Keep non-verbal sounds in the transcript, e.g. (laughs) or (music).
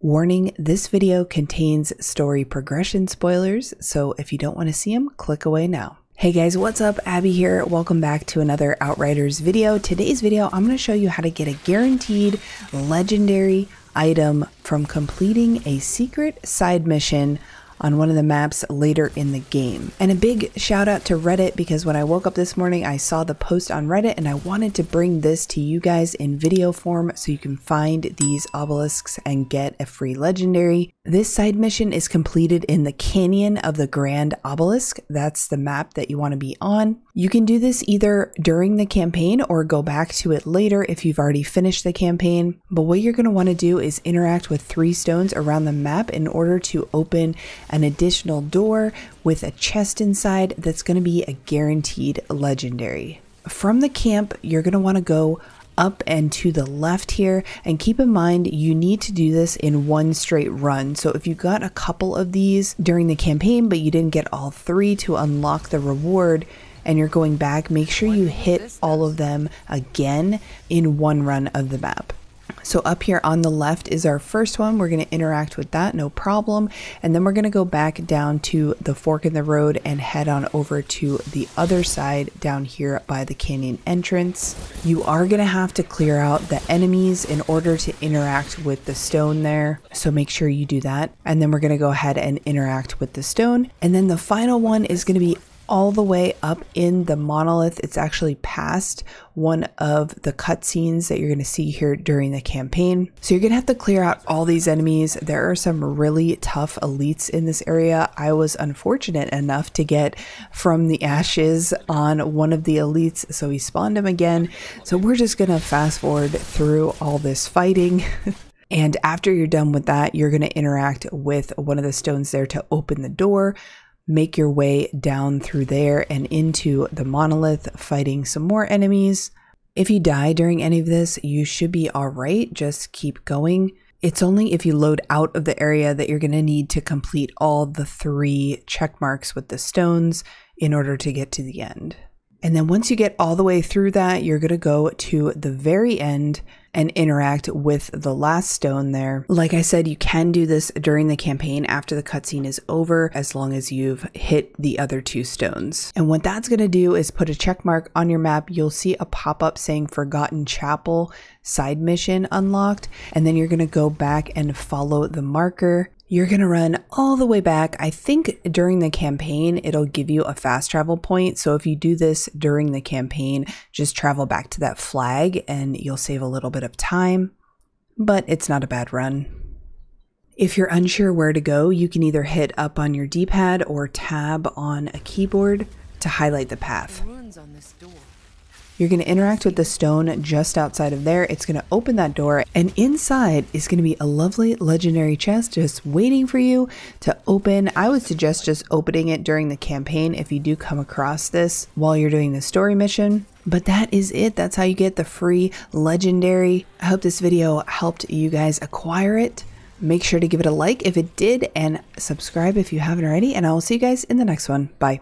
Warning, this video contains story progression spoilers, so if you don't want to see them, click away now. Hey guys, what's up? Abby here. Welcome back to another Outriders video. Today's video, I'm going to show you how to get a guaranteed legendary item from completing a secret side mission on one of the maps later in the game. And a big shout out to Reddit because when I woke up this morning, I saw the post on Reddit and I wanted to bring this to you guys in video form so you can find these obelisks and get a free legendary. This side mission is completed in the Canyon of the Grand Obelisk. That's the map that you want to be on. You can do this either during the campaign or go back to it later if you've already finished the campaign. But what you're going to want to do is interact with three stones around the map in order to open an additional door with a chest inside that's going to be a guaranteed legendary. From the camp, you're going to want to go up and to the left here. And keep in mind, you need to do this in one straight run. So if you got a couple of these during the campaign, but you didn't get all three to unlock the reward, and you're going back, make sure you hit all of them again in one run of the map. So up here on the left is our first one. We're going to interact with that, no problem. And then we're going to go back down to the fork in the road and head on over to the other side down here by the canyon entrance. You are going to have to clear out the enemies in order to interact with the stone there. So make sure you do that. And then we're going to go ahead and interact with the stone. And then the final one is going to be all the way up in the monolith. It's actually past one of the cutscenes that you're going to see here during the campaign. So you're going to have to clear out all these enemies. There are some really tough elites in this area. I was unfortunate enough to get from the ashes on one of the elites, so we spawned him again. So we're just going to fast forward through all this fighting. (laughs) and after you're done with that, you're going to interact with one of the stones there to open the door make your way down through there and into the monolith, fighting some more enemies. If you die during any of this, you should be all right. Just keep going. It's only if you load out of the area that you're going to need to complete all the three check marks with the stones in order to get to the end. And then once you get all the way through that, you're going to go to the very end and interact with the last stone there. Like I said, you can do this during the campaign after the cutscene is over, as long as you've hit the other two stones. And what that's gonna do is put a check mark on your map. You'll see a pop-up saying Forgotten Chapel side mission unlocked, and then you're gonna go back and follow the marker you're going to run all the way back. I think during the campaign, it'll give you a fast travel point. So if you do this during the campaign, just travel back to that flag and you'll save a little bit of time, but it's not a bad run. If you're unsure where to go, you can either hit up on your D-pad or tab on a keyboard to highlight the path. The you're going to interact with the stone just outside of there. It's going to open that door, and inside is going to be a lovely legendary chest just waiting for you to open. I would suggest just opening it during the campaign if you do come across this while you're doing the story mission. But that is it. That's how you get the free legendary. I hope this video helped you guys acquire it. Make sure to give it a like if it did and subscribe if you haven't already. And I will see you guys in the next one. Bye.